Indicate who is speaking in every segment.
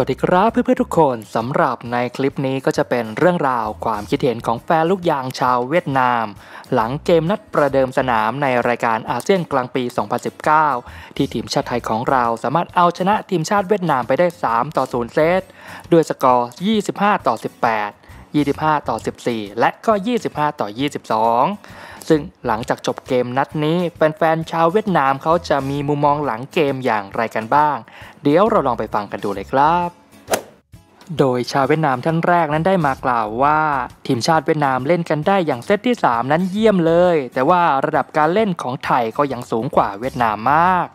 Speaker 1: วัสดีครับเพื่อนๆทุกคนสำหรับในคลิปนี้ก็จะเป็นเรื่องราวความคิดเห็นของแฟนลูกยางชาวเวียดนาม หลังเกมนัดประเดิมสนามในรายการอาเซียนกลางปี 2019 ที่ทีมชาติไทยของเราสามารถเอาชนะทีมชาติเวียดนามไปได้ 3 ต่อ 0เซตด้วยสกอร์ 25 ต่อ 18 25 ต่อ 14 และก็ 25 ต่อ 22ซึ่งหลังจากจบเกมนัดนี้ แฟนๆชาวเวียดนามเขาจะมีมุมมองหลังเกมอย่างไรกันบ้าง เดี๋ยวเราลองไปฟังกันดูเลยครับ โดยชาวเวียดนามท่านแรกนั้นได้มากล่าวว่า ทีมชาติเวียดนามเล่นกันได้อย่างเซตที่ 3 นั้นเยี่ยมเลย แต่ว่าระดับการเล่นของไทยก็ยังสูงกว่าเวียดนามมาก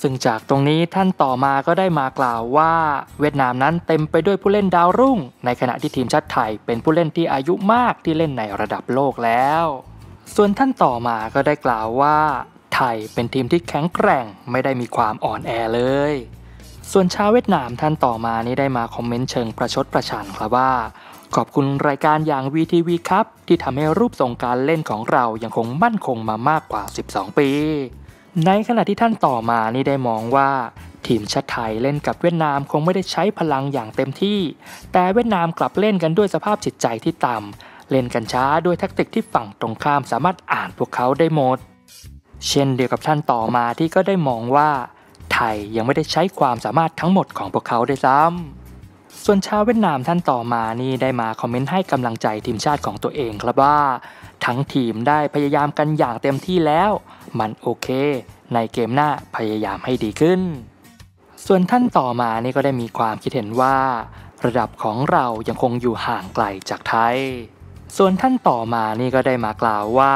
Speaker 1: ซึ่งจากตรงนี้ท่านต่อมาก็ได้มากล่าวว่า เวียดนามนั้นเต็มไปด้วยผู้เล่นดาวรุ่ง ในขณะที่ทีมชาติไทยเป็นผู้เล่นที่อายุมากที่เล่นในระดับโลกแล้วส่วนท่านต่อมาก็ได้กล่าวว่า ไทยเป็นทีมที่แข็งแกร่งไม่ได้มีความอ่อนแอเลย ส่วนชาวเวียดนามท่านต่อมานี้ได้มาคอมเมนต์เชิง ประชดประชันครับว่า ขอบคุณรายการอย่างวีทีวีครับที่ทำให้รูปทรงการเล่นของเรายังคงมั่นคงมามากกว่า 12 ปี ในขณะที่ท่านต่อมา นี่ได้มองว่า ทีมชาติไทยเล่นกับเวียดนามคงไม่ได้ใช้พลังอย่างเต็มที่ แต่เวียดนามกลับเล่นกันด้วยสภาพจิตใจที่ต่ำเล่นกันช้าด้วยแทคกติกที่ฝั่งตรงข้ามสามารถอ่านพวกเขาได้หมด เช่นเดียวกับท่านต่อมาที่ก็ได้มองว่า ไทยยังไม่ได้ใช้ความสามารถทั้งหมดของพวกเขาได้ซ้ำส่วนชาวเวียดนามท่านต่อมานี่ได้มาคอมเมนต์ให้กำลังใจทีมชาติของตัวเองครับว่า ทั้งทีมได้พยายามกันอย่างเต็มที่แล้วมันโอเค ในเกมหน้าพยายามให้ดีขึ้น ส่วนท่านต่อมานี่ก็ได้มีความคิดเห็นว่า ระดับของเรายังคงอยู่ห่างไกลจากไทยส่วนท่านต่อมานี่ก็ได้มากล่าวว่า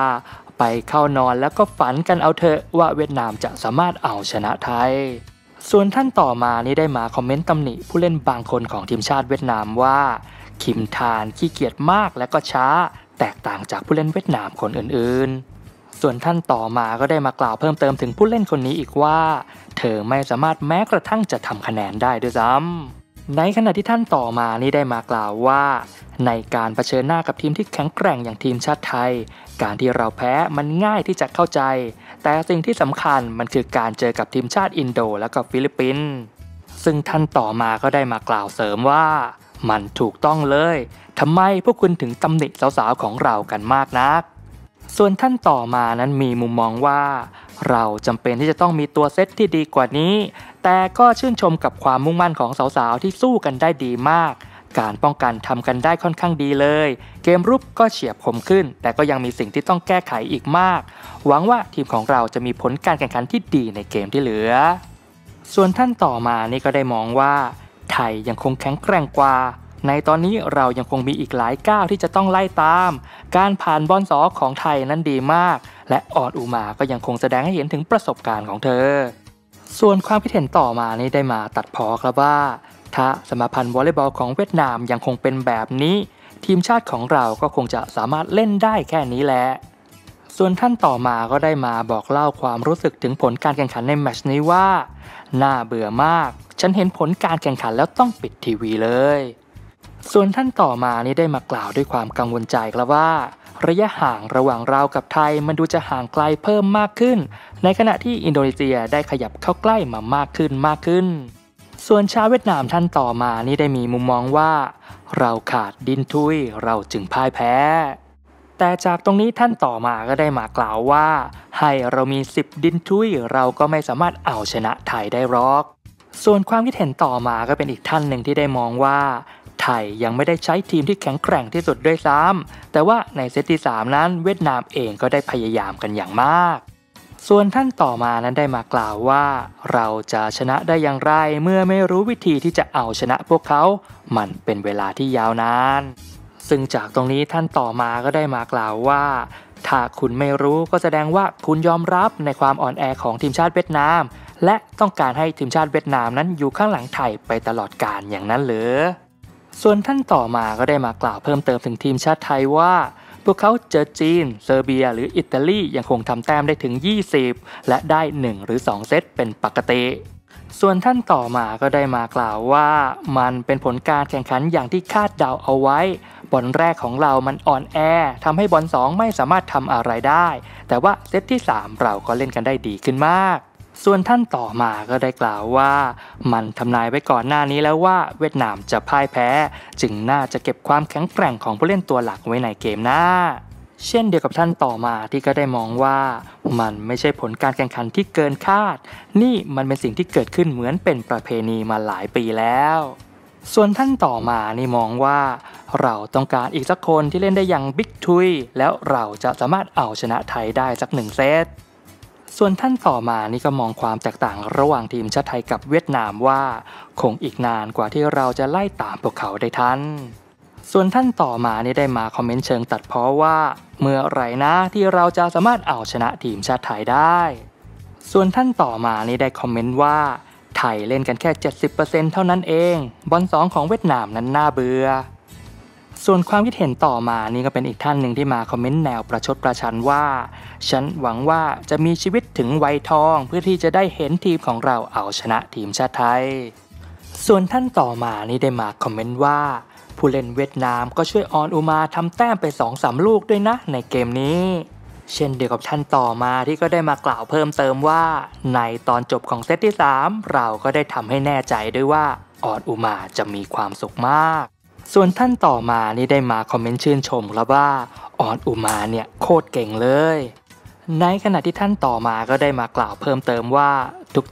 Speaker 1: ไปเข้านอนแล้วก็ฝันกันเอาเถอะว่าเวียดนามจะสามารถเอาชนะไทย ส่วนท่านต่อมานี่ได้มาคอมเมนต์ตำหนิผู้เล่นบางคนของทีมชาติเวียดนามว่าคิมทานขี้เกียจมากและก็ช้า แตกต่างจากผู้เล่นเวียดนามคนอื่นๆ ส่วนท่านต่อมา ก็ได้มากล่าวเพิ่มเติมถึงผู้เล่นคนนี้อีกว่าเธอไม่สามารถแม้กระทั่งจะทำคะแนนได้ด้วยซ้ำในขณะที่ท่านต่อมานี่ได้มากล่าวว่าในการเผชิญหน้ากับทีมที่แข็งแกร่งอย่างทีมชาติไทย การที่เราแพ้มันง่ายที่จะเข้าใจ แต่สิ่งที่สำคัญมันคือการเจอกับทีมชาติอินโดและก็ฟิลิปปินส์ซึ่งท่านต่อมาก็ได้มากล่าวเสริมว่ามันถูกต้องเลย ทำไมพวกคุณถึงตำหนิสาวๆของเรากันมากนัก ส่วนท่านต่อมานั้นมีมุมมองว่า เราจำเป็นที่จะต้องมีตัวเซตที่ดีกว่านี้ แต่ก็ชื่นชมกับความมุ่งมั่นของสาวๆที่สู้กันได้ดีมากการป้องกันทำกันได้ค่อนข้างดีเลย เกมรูปก็เฉียบคมขึ้น แต่ก็ยังมีสิ่งที่ต้องแก้ไขอีกมาก หวังว่าทีมของเราจะมีผลการแข่งขันที่ดีในเกมที่เหลือ ส่วนท่านต่อมานี่ก็ได้มองว่า ไทยยังคงแข็งแกร่งกว่า ในตอนนี้เรายังคงมีอีกหลายก้าวที่จะต้องไล่ตาม การผ่านบอลสอของไทยนั้นดีมาก และออดอุมาก็ยังคงแสดงให้เห็นถึงประสบการณ์ของเธอ ส่วนความคิดเห็นต่อมานี้ได้มาตัดพอครับว่าถ้าสมาพันธ์วอลเลย์บอลของเวียดนามยังคงเป็นแบบนี้ทีมชาติของเราก็คงจะสามารถเล่นได้แค่นี้แหละส่วนท่านต่อมาก็ได้มาบอกเล่าความรู้สึกถึงผลการแข่งขันในแมชนี้ว่า น่าเบื่อมาก ฉันเห็นผลการแข่งขันแล้วต้องปิดทีวีเลย ส่วนท่านต่อมานี้ได้มากล่าวด้วยความกังวลใจครับว่า ระยะห่างระหว่างเรากับไทยมันดูจะห่างไกลเพิ่มมากขึ้น ในขณะที่อินโดนีเซียได้ขยับเข้าใกล้มามากขึ้นมากขึ้นส่วนชาวเวียดนามท่านต่อมา นี่ได้มีมุมมองว่า เราขาดดินทุยเราจึงพ่ายแพ้ แต่จากตรงนี้ท่านต่อมาก็ได้มากล่าวว่า ให้เรามี 10 ดินทุยเราก็ไม่สามารถเอาชนะไทยได้หรอก ส่วนความคิดเห็นต่อมาก็เป็นอีกท่านหนึ่งที่ได้มองว่า ไทยยังไม่ได้ใช้ทีมที่แข็งแกร่งที่สุดด้วยซ้ำแต่ว่าในเซตที่3นั้นเวียดนามเองก็ได้พยายามกันอย่างมากส่วนท่านต่อมานั้นได้มากล่าวว่า เราจะชนะได้อย่างไร เมื่อไม่รู้วิธีที่จะเอาชนะพวกเขา มันเป็นเวลาที่ยาวนาน ซึ่งจากตรงนี้ท่านต่อมาก็ได้มากล่าวว่า ถ้าคุณไม่รู้ก็แสดงว่าคุณยอมรับในความอ่อนแอของทีมชาติเวียดนาม และต้องการให้ทีมชาติเวียดนามนั้นอยู่ข้างหลังไทยไปตลอดกาลอย่างนั้นหรือส่วนท่านต่อมา ก็ได้มากล่าวเพิ่มเติมถึงทีมชาติไทยว่าพวกเขาเจอจีนเซอร์เบียหรืออิตาลียังคงทำแต้มได้ถึง 20 และได้ 1 หรือ 2 เซต เป็นปกติ ส่วนท่านต่อมาก็ได้มากล่าวว่ามันเป็นผลการแข่งขันอย่างที่คาดเดาเอาไว้บอลแรกของเรามันอ่อนแอทำให้บอล2ไม่สามารถทำอะไรได้ แต่ว่าเซตที่ 3 เราก็เล่นกันได้ดีขึ้นมากส่วนท่านต่อมาก็ได้กล่าวว่า มันทำนายไว้ก่อนหน้านี้แล้วว่าเวียดนามจะพ่ายแพ้ จึงน่าจะเก็บความแข็งแกร่งของผู้เล่นตัวหลักไว้ในเกมหน้า เช่นเดียวกับท่านต่อมาที่ก็ได้มองว่า มันไม่ใช่ผลการแข่งขันที่เกินคาด นี่มันเป็นสิ่งที่เกิดขึ้นเหมือนเป็นประเพณีมาหลายปีแล้ว ส่วนท่านต่อมา นี่มองว่า เราต้องการอีกสักคนที่เล่นได้อย่างบิ๊กทุยแล้วเราจะสามารถเอาชนะไทยได้สักหนึ่งเซตส่วนท่านต่อมานี่ก็มองความแตกต่างระหว่างทีมชาติไทยกับเวียดนามว่า คงอีกนานกว่าที่เราจะไล่ตามพวกเขาได้ทัน ส่วนท่านต่อมานี่ได้มาคอมเมนต์เชิงตัดเพาะว่า เมื่อไรนะที่เราจะสามารถเอาชนะทีมชาติไทยได้ ส่วนท่านต่อมานี่ได้คอมเมนต์ว่าไทยเล่นกันแค่ 70%เท่านั้นเองบอลสองของเวียดนามนั้นน่าเบื่อส่วนความคิดเห็นต่อมานี่ก็เป็นอีกท่านหนึ่งที่มาคอมเมนต์ แนวประชดประชันว่า ฉันหวังว่าจะมีชีวิตถึงวัยทองเพื่อที่จะได้เห็นทีมของเราเอาชนะทีมชาติไทย ส่วนท่านต่อมานี่ได้มาคอมเมนต์ว่า ผู้เล่นเวียดนามก็ช่วยออนอุมาทำแต้มไปสองสามลูกด้วยนะในเกมนี้ เช่นเดียวกับท่านต่อมาที่ก็ได้มากล่าวเพิ่มเติมว่า ในตอนจบของเซตที่ 3 เราก็ได้ทำให้แน่ใจด้วยว่าออดอุมาจะมีความสุขมากส่วนท่านต่อมานี่ได้มาคอมเมนต์ชื่นชมแล้วว่า ออนอุมาเนี่ยโคตรเก่งเลย ในขณะที่ท่านต่อมาก็ได้มากล่าวเพิ่มเติมว่า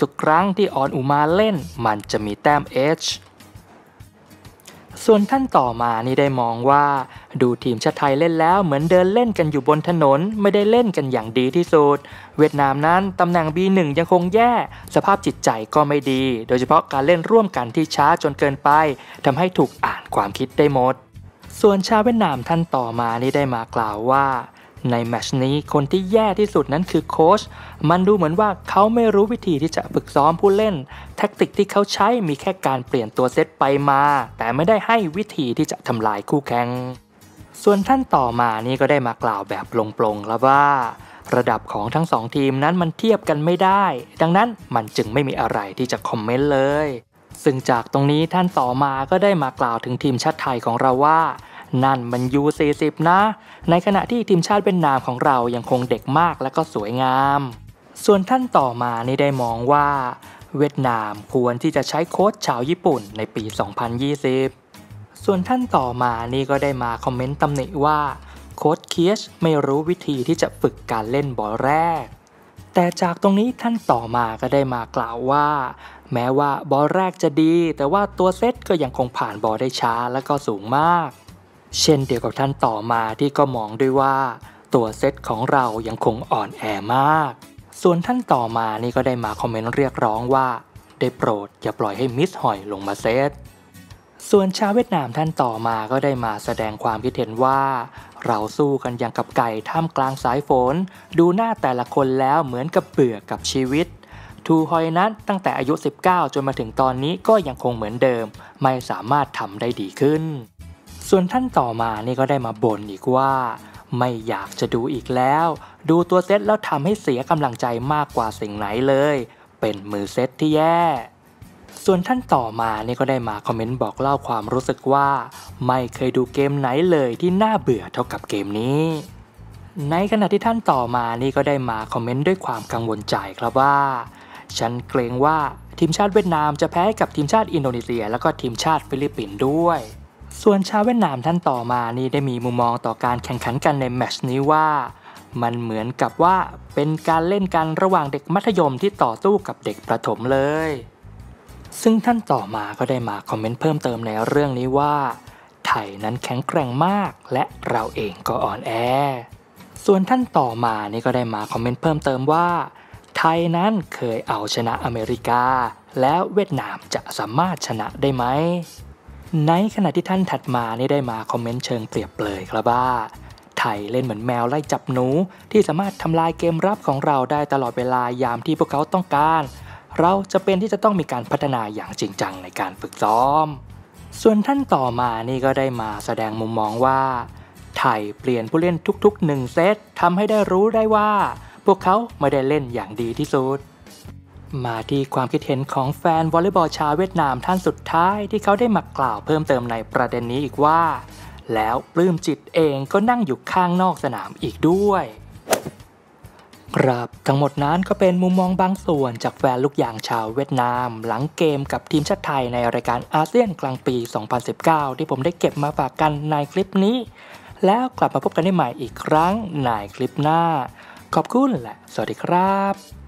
Speaker 1: ทุกๆครั้งที่ออนอุมาเล่นมันจะมีแต้ม H ส่วนท่านต่อมานี่ได้มองว่า ดูทีมชาติไทยเล่นแล้วเหมือนเดินเล่นกันอยู่บนถนนไม่ได้เล่นกันอย่างดีที่สุด เวียดนามนั้น ตำแหน่ง B1 ยังคงแย่สภาพจิตใจก็ไม่ดี โดยเฉพาะการเล่นร่วมกันที่ช้าจนเกินไปทำให้ถูกอ่านความคิดได้หมด ส่วนชาวเวียดนามท่านต่อมานี่ได้มากล่าวว่าในแมชนี้คนที่แย่ที่สุดนั้นคือโค้ช มันดูเหมือนว่าเขาไม่รู้วิธีที่จะฝึกซ้อมผู้เล่น แทคติกที่เขาใช้มีแค่การเปลี่ยนตัวเซตไปมา แต่ไม่ได้ให้วิธีที่จะทำลายคู่แข่ง ส่วนท่านต่อมานี่ก็ได้มากล่าวแบบปลงๆ แล้วว่า ระดับของทั้งสองทีมนั้นมันเทียบกันไม่ได้ ดังนั้นมันจึงไม่มีอะไรที่จะคอมเมนต์เลย ซึ่งจากตรงนี้ท่านต่อมาก็ได้มากล่าวถึงทีมชาติไทยของเราว่านั่นมันยู40นะ ในขณะที่ทีมชาติเวียดนามของเรายังคงเด็กมากและก็สวยงาม ส่วนท่านต่อมานี่ได้มองว่า เวียดนามควรที่จะใช้โค้ชชาวญี่ปุ่นในปี 2020 ส่วนท่านต่อมานี่ก็ได้มาคอมเมนต์ตำหนิว่าโค้ชเคียชไม่รู้วิธีที่จะฝึกการเล่นบอลแรก แต่จากตรงนี้ท่านต่อมาก็ได้มากล่าวว่า แม้ว่าบอลแรกจะดี แต่ว่าตัวเซตก็ยังคงผ่านบอลได้ช้าและก็สูงมากเช่นเดียวกับท่านต่อมาที่ก็มองด้วยว่า ตัวเซตของเรายังคงอ่อนแอมาก ส่วนท่านต่อมานี่ก็ได้มาคอมเมนต์เรียกร้องว่า ได้โปรดอย่าปล่อยให้มิสหอยลงมาเซต ส่วนชาวเวียดนามท่านต่อมาก็ได้มาแสดงความคิดเห็นว่า เราสู้กันอย่างกับไก่ท่ามกลางสายฝนดูหน้าแต่ละคนแล้วเหมือนกับเบื่อกับชีวิตทูฮอยนั้นตั้งแต่อายุ 19จนมาถึงตอนนี้ก็ยังคงเหมือนเดิม ไม่สามารถทำได้ดีขึ้นส่วนท่านต่อมานี่ก็ได้มาบ่นอีกว่า ไม่อยากจะดูอีกแล้ว ดูตัวเซตแล้วทำให้เสียกำลังใจมากกว่าสิ่งไหนเลย เป็นมือเซตที่แย่ ส่วนท่านต่อมานี่ก็ได้มาคอมเมนต์บอกเล่าความรู้สึกว่า ไม่เคยดูเกมไหนเลยที่น่าเบื่อเท่ากับเกมนี้ ในขณะที่ท่านต่อมานี่ก็ได้มาคอมเมนต์ด้วยความกังวลใจครับว่า ฉันเกรงว่าทีมชาติเวียดนามจะแพ้กับทีมชาติอินโดนีเซีย แล้วก็ทีมชาติฟิลิปปินส์ด้วยส่วนชาวเวียดนามท่านต่อมา นี่ได้มีมุมมองต่อการแข่งขันกันในแมชนี้ว่า มันเหมือนกับว่าเป็นการเล่นกัน ระหว่างเด็กมัธยมที่ต่อสู้กับเด็กประถมเลย ซึ่งท่านต่อมาก็ได้มาคอมเมนต์เพิ่มเติมในเรื่องนี้ว่า ไทยนั้นแข็งแกร่งมาก และเราเองก็อ่อนแอ ส่วนท่านต่อมา นี่ก็ได้มาคอมเมนต์เพิ่มเติมว่า ไทยนั้นเคยเอาชนะอเมริกา แล้วเวียดนามจะสามารถชนะได้ไหมในขณะที่ท่านถัดมานี่ได้มาคอมเมนต์เชิงเปรียบเปรยครับว่าไทย เล่นเหมือนแมวไล่จับหนูที่สามารถทำลายเกมรับของเราได้ตลอดเวลายามที่พวกเขาต้องการ เราจะเป็นที่จะต้องมีการพัฒนาอย่างจริงจังในการฝึกซ้อม ส่วนท่านต่อมานี่ก็ได้มาแสดงมุมมองว่า ไทยเปลี่ยนผู้เล่นทุกๆหนึ่งเซตทำให้ได้รู้ได้ว่า พวกเขาไม่ได้เล่นอย่างดีที่สุดมาที่ความคิดเห็นของแฟนวอลเลย์บอลชาวเวียดนามท่านสุดท้ายที่เขาได้มากล่าวเพิ่มเติมในประเด็นนี้อีกว่า แล้วปลื้มจิตเองก็นั่งอยู่ข้างนอกสนามอีกด้วย ครับทั้งหมดนั้นก็เป็นมุมมองบางส่วนจากแฟนลูกยางชาวเวียดนาม หลังเกมกับทีมชาติไทยในรายการอาเซียนกลางปี 2019 ที่ผมได้เก็บมาฝากกันในคลิปนี้ แล้วกลับมาพบกันได้ใหม่อีกครั้งในคลิปหน้า ขอบคุณและ สวัสดีครับ